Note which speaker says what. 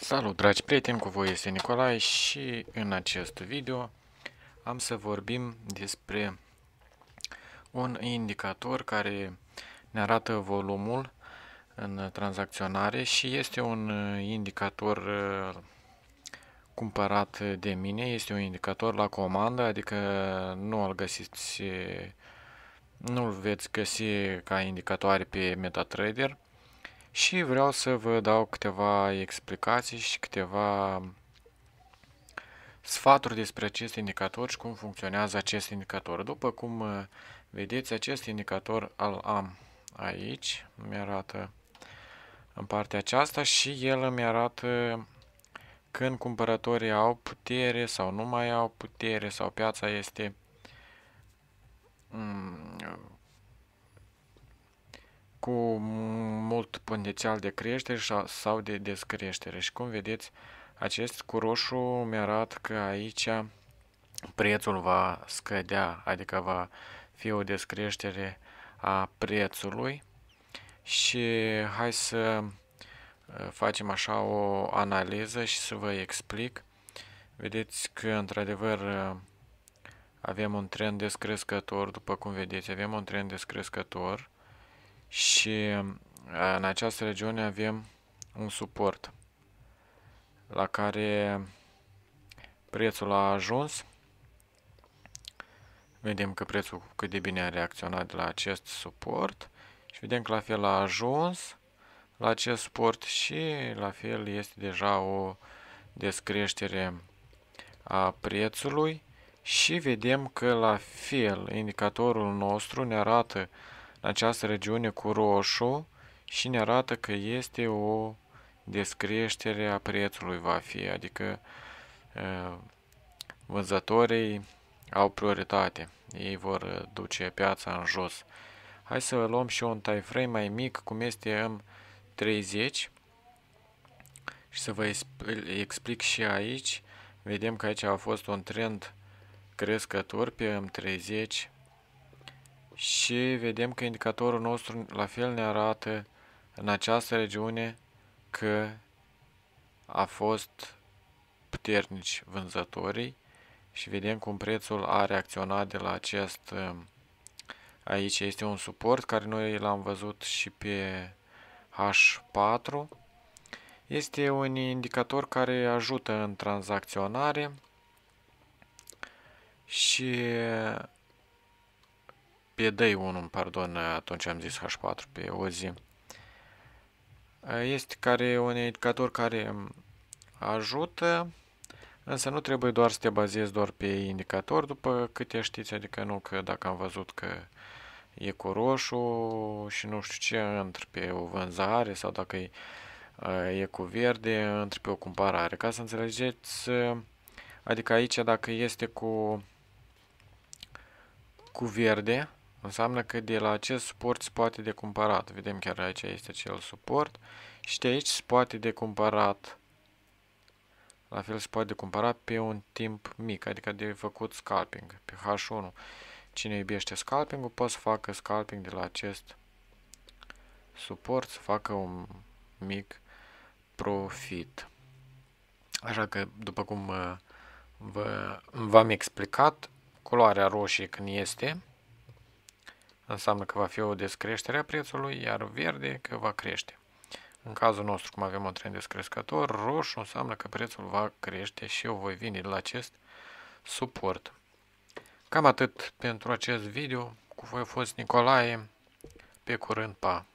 Speaker 1: Salut dragi prieteni, cu voi este Nicolae și în acest video am să vorbim despre un indicator care ne arată volumul în tranzacționare și este un indicator uh, cumpărat de mine, este un indicator la comandă, adică nu îl găsiți nu-l veți găsi ca indicatoare pe MetaTrader și vreau să vă dau câteva explicații și câteva sfaturi despre acest indicator și cum funcționează acest indicator. După cum uh, vedeți, acest indicator al am aici, mi arată în partea aceasta și el îmi arată când cumpărătorii au putere sau nu mai au putere sau piața este mm, cu mult potențial de creștere sau de descreștere. Și cum vedeți, acest cu roșu mi-arată că aici prețul va scădea, adică va fi o descreștere a prețului și hai să uh, facem așa o analiză și să vă explic. Vedeți că într-adevăr uh, avem un trend descrescător, după cum vedeți, avem un trend descrescător și în această regiune avem un suport la care prețul a ajuns. Vedem că prețul cât de bine a reacționat la acest suport și vedem că la fel a ajuns la acest suport și la fel este deja o descreștere a prețului și vedem că la fel indicatorul nostru ne arată în această regiune cu roșu și ne arată că este o descreștere a prețului va fi, adică vânzătorii au prioritate, ei vor duce piața în jos. Hai să luăm și un time frame mai mic, cum este M30 și să vă explic și aici. Vedem că aici a fost un trend crescător pe M30 și vedem că indicatorul nostru la fel ne arată în această regiune că a fost puternici vânzătorii și vedem cum prețul a reacționat de la acest aici este un suport care noi l-am văzut și pe H4 este un indicator care ajută în tranzacționare și pe day 1, pardon, atunci am zis H4 pe o zi. Este care un indicator care ajută, însă nu trebuie doar să te bazezi doar pe indicator, după câte știți, adică nu că dacă am văzut că e cu roșu și nu știu ce, între pe o vânzare sau dacă e, e cu verde, între pe o cumpărare. Ca să înțelegeți, adică aici dacă este cu cu verde, Înseamnă că de la acest suport se poate de cumpărat. Vedem chiar aici este acel suport. Și de aici se poate de cumpărat. La fel se poate de cumpărat pe un timp mic, adică de făcut scalping, pe H1. Cine iubește scalping-ul poate să facă scalping de la acest suport, să facă un mic profit. Așa că, după cum uh, v-am explicat, culoarea roșie când este înseamnă că va fi o descreștere a prețului, iar verde că va crește. În cazul nostru, cum avem un trend descrescător, roșu înseamnă că prețul va crește și eu voi veni de la acest suport. Cam atât pentru acest video. Cu voi a fost Nicolae. Pe curând, pa!